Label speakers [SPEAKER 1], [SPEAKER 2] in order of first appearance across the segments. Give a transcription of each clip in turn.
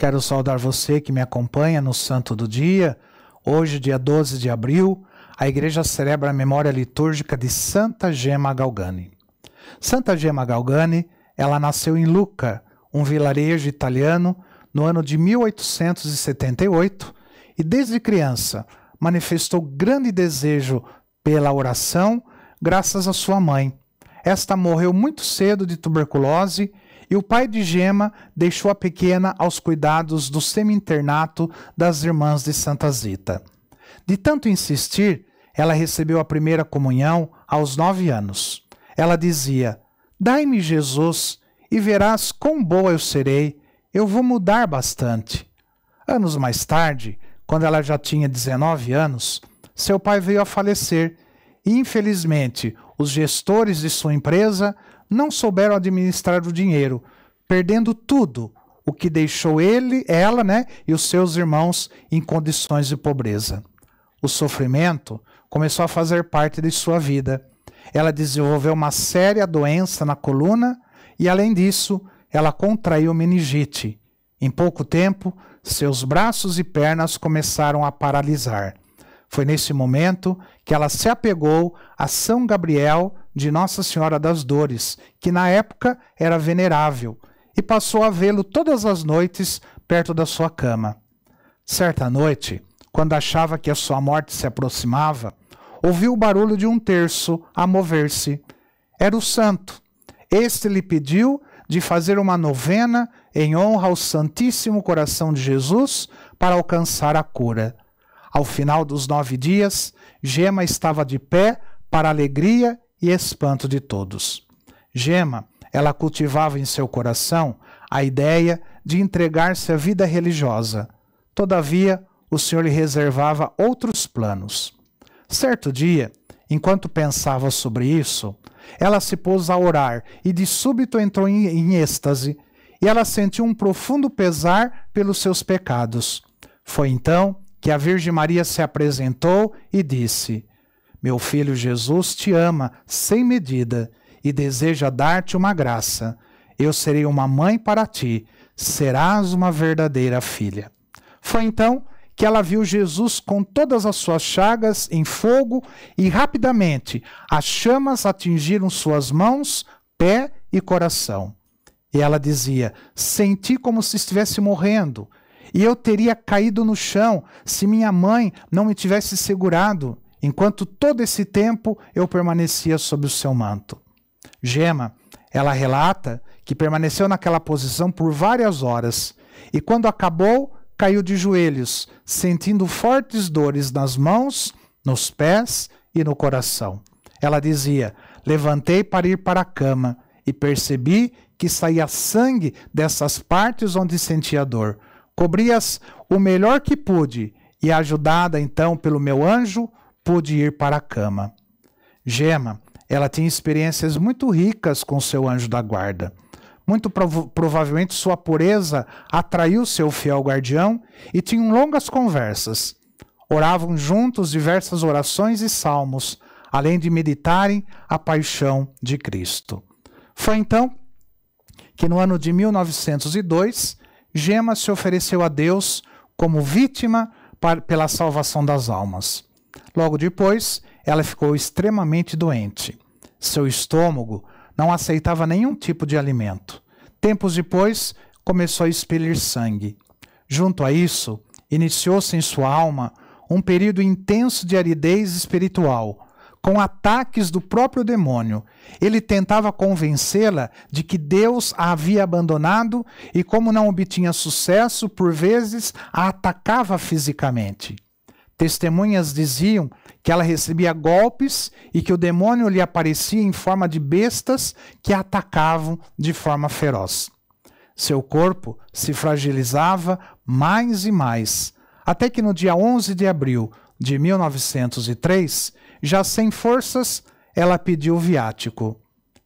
[SPEAKER 1] Quero saudar você que me acompanha no Santo do Dia. Hoje, dia 12 de abril, a igreja celebra a memória litúrgica de Santa Gema Galgani. Santa Gema Galgani, ela nasceu em Lucca, um vilarejo italiano, no ano de 1878 e desde criança manifestou grande desejo pela oração graças à sua mãe. Esta morreu muito cedo de tuberculose e o pai de Gema deixou a pequena aos cuidados do semi-internato das irmãs de Santa Zita. De tanto insistir, ela recebeu a primeira comunhão aos nove anos. Ela dizia: Dai-me Jesus e verás quão boa eu serei, eu vou mudar bastante. Anos mais tarde, quando ela já tinha 19 anos, seu pai veio a falecer e, infelizmente, os gestores de sua empresa não souberam administrar o dinheiro, perdendo tudo o que deixou ele, ela, né, e os seus irmãos em condições de pobreza. O sofrimento começou a fazer parte de sua vida. Ela desenvolveu uma séria doença na coluna e, além disso, ela contraiu meningite. Em pouco tempo, seus braços e pernas começaram a paralisar. Foi nesse momento que ela se apegou a São Gabriel de Nossa Senhora das Dores, que na época era venerável, e passou a vê-lo todas as noites perto da sua cama. Certa noite, quando achava que a sua morte se aproximava, ouviu o barulho de um terço a mover-se. Era o santo. Este lhe pediu de fazer uma novena em honra ao Santíssimo Coração de Jesus para alcançar a cura. Ao final dos nove dias, Gema estava de pé para alegria e espanto de todos. Gema, ela cultivava em seu coração a ideia de entregar-se à vida religiosa. Todavia, o Senhor lhe reservava outros planos. Certo dia, enquanto pensava sobre isso, ela se pôs a orar e de súbito entrou em, em êxtase, e ela sentiu um profundo pesar pelos seus pecados. Foi então que a Virgem Maria se apresentou e disse: meu filho Jesus te ama sem medida e deseja dar-te uma graça. Eu serei uma mãe para ti, serás uma verdadeira filha. Foi então que ela viu Jesus com todas as suas chagas em fogo e rapidamente as chamas atingiram suas mãos, pé e coração. E ela dizia: Senti como se estivesse morrendo, e eu teria caído no chão se minha mãe não me tivesse segurado enquanto todo esse tempo eu permanecia sob o seu manto. Gema, ela relata que permaneceu naquela posição por várias horas e, quando acabou, caiu de joelhos, sentindo fortes dores nas mãos, nos pés e no coração. Ela dizia: Levantei para ir para a cama e percebi que saía sangue dessas partes onde sentia dor. Cobri-as o melhor que pude e, ajudada então pelo meu anjo, pôde ir para a cama. Gema, ela tinha experiências muito ricas com seu anjo da guarda. Muito prov provavelmente sua pureza atraiu seu fiel guardião e tinham longas conversas. Oravam juntos diversas orações e salmos, além de meditarem a paixão de Cristo. Foi então que, no ano de 1902, Gema se ofereceu a Deus como vítima para, pela salvação das almas. Logo depois, ela ficou extremamente doente. Seu estômago não aceitava nenhum tipo de alimento. Tempos depois, começou a expelir sangue. Junto a isso, iniciou-se em sua alma um período intenso de aridez espiritual, com ataques do próprio demônio. Ele tentava convencê-la de que Deus a havia abandonado e, como não obtinha sucesso, por vezes a atacava fisicamente. Testemunhas diziam que ela recebia golpes e que o demônio lhe aparecia em forma de bestas que a atacavam de forma feroz. Seu corpo se fragilizava mais e mais, até que no dia 11 de abril de 1903, já sem forças, ela pediu viático.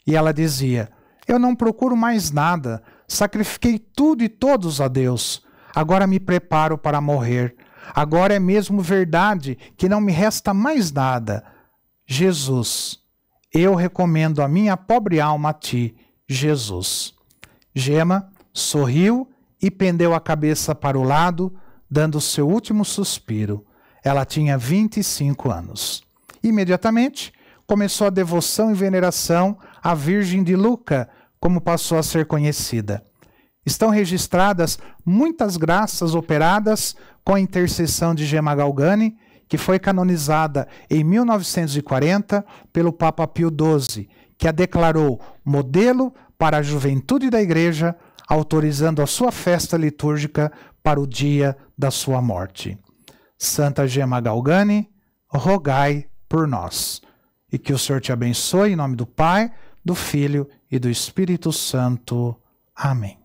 [SPEAKER 1] E ela dizia: Eu não procuro mais nada, sacrifiquei tudo e todos a Deus. Agora me preparo para morrer Agora é mesmo verdade que não me resta mais nada. Jesus, eu recomendo a minha pobre alma a ti, Jesus. Gema sorriu e pendeu a cabeça para o lado, dando seu último suspiro. Ela tinha 25 anos. Imediatamente começou a devoção e veneração à Virgem de Luca, como passou a ser conhecida estão registradas muitas graças operadas com a intercessão de Gemma Galgani, que foi canonizada em 1940 pelo Papa Pio XII, que a declarou modelo para a juventude da Igreja, autorizando a sua festa litúrgica para o dia da sua morte. Santa Gemma Galgani, rogai por nós. E que o Senhor te abençoe em nome do Pai, do Filho e do Espírito Santo. Amém.